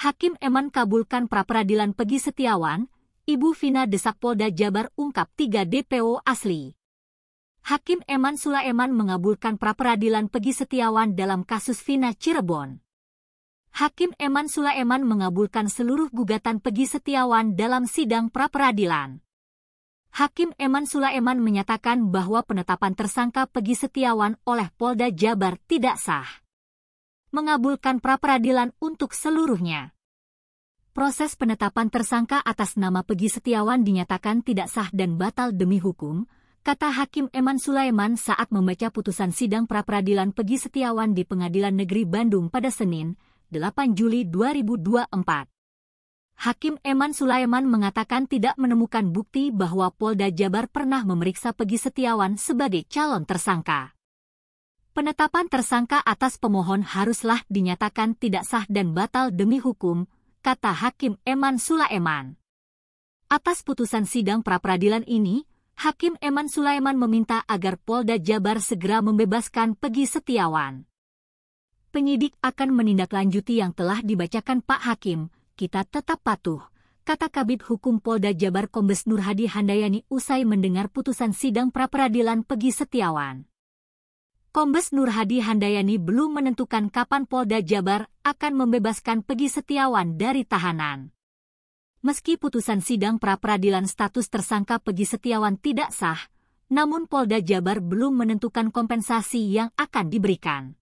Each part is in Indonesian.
Hakim Eman kabulkan pra peradilan Pegi Setiawan, Ibu Vina desak Polda Jabar ungkap 3 DPO asli. Hakim Eman Sulaiman mengabulkan pra peradilan Pegi Setiawan dalam kasus Vina Cirebon. Hakim Eman Sulaiman mengabulkan seluruh gugatan Pegi Setiawan dalam sidang pra peradilan. Hakim Eman Sulaiman menyatakan bahwa penetapan tersangka Pegi Setiawan oleh Polda Jabar tidak sah mengabulkan pra-peradilan untuk seluruhnya. Proses penetapan tersangka atas nama Pegi Setiawan dinyatakan tidak sah dan batal demi hukum, kata Hakim Eman Sulaiman saat membaca putusan sidang pra-peradilan Pegi Setiawan di Pengadilan Negeri Bandung pada Senin, 8 Juli 2024. Hakim Eman Sulaiman mengatakan tidak menemukan bukti bahwa Polda Jabar pernah memeriksa Pegi Setiawan sebagai calon tersangka. Penetapan tersangka atas pemohon haruslah dinyatakan tidak sah dan batal demi hukum, kata Hakim Eman Sulaiman. Atas putusan sidang pra-peradilan ini, Hakim Eman Sulaiman meminta agar Polda Jabar segera membebaskan Pegi Setiawan. Penyidik akan menindaklanjuti yang telah dibacakan Pak Hakim, kita tetap patuh, kata Kabit Hukum Polda Jabar Kombes Nurhadi Handayani usai mendengar putusan sidang pra-peradilan Pegi Setiawan. Kombes Nurhadi Handayani belum menentukan kapan Polda Jabar akan membebaskan Pegi Setiawan dari tahanan. Meski putusan sidang pra-peradilan status tersangka Pegi Setiawan tidak sah, namun Polda Jabar belum menentukan kompensasi yang akan diberikan.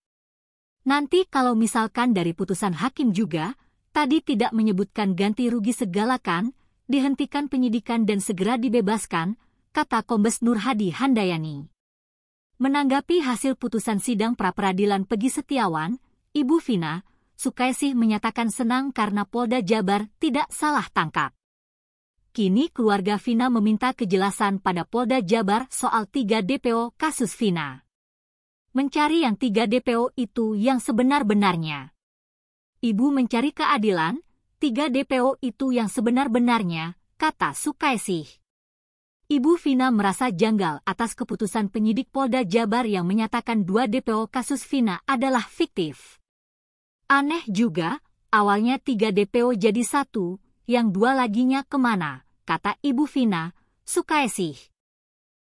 Nanti kalau misalkan dari putusan hakim juga, tadi tidak menyebutkan ganti rugi segala kan, dihentikan penyidikan dan segera dibebaskan, kata Kombes Nurhadi Handayani. Menanggapi hasil putusan sidang pra-peradilan Pegi Setiawan, Ibu Vina, Sukaisih menyatakan senang karena Polda Jabar tidak salah tangkap. Kini keluarga Vina meminta kejelasan pada Polda Jabar soal tiga DPO kasus Vina. Mencari yang tiga DPO itu yang sebenar-benarnya. Ibu mencari keadilan, tiga DPO itu yang sebenar-benarnya, kata Sukaisih. Ibu Vina merasa janggal atas keputusan penyidik Polda Jabar yang menyatakan dua DPO kasus Vina adalah fiktif. Aneh juga, awalnya tiga DPO jadi satu, yang dua laginya kemana, kata Ibu Vina, suka esih.